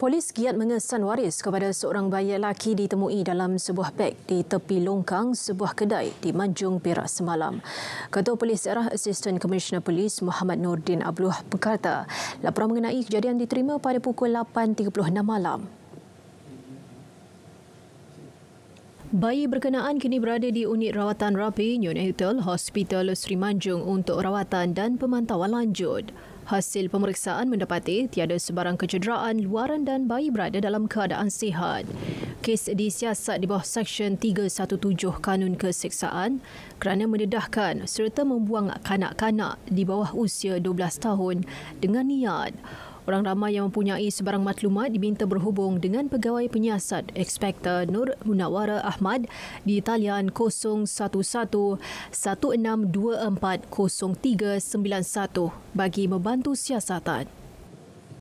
Polis giat mengesan waris kepada seorang bayi lelaki ditemui dalam sebuah beg di tepi longkang sebuah kedai di Manjung Perak semalam. Ketua Polis Arah Assistant Commissioner Polis Muhammad Nordin Abdullah berkata, laporan mengenai kejadian diterima pada pukul 8.36 malam. Bayi berkenaan kini berada di unit rawatan rapi Neonatal Hospital Sri Manjung untuk rawatan dan pemantauan lanjut. Hasil pemeriksaan mendapati tiada sebarang kecederaan luaran dan bayi berada dalam keadaan sihat. Kes disiasat di bawah Seksyen 317 Kanun Keseksaan kerana mendedahkan serta membuang kanak-kanak di bawah usia 12 tahun dengan niat Orang ramai yang mempunyai sebarang maklumat diminta berhubung dengan pegawai penyiasat Inspektor Nur Munawara Ahmad di talian 011 1624 0391 bagi membantu siasatan.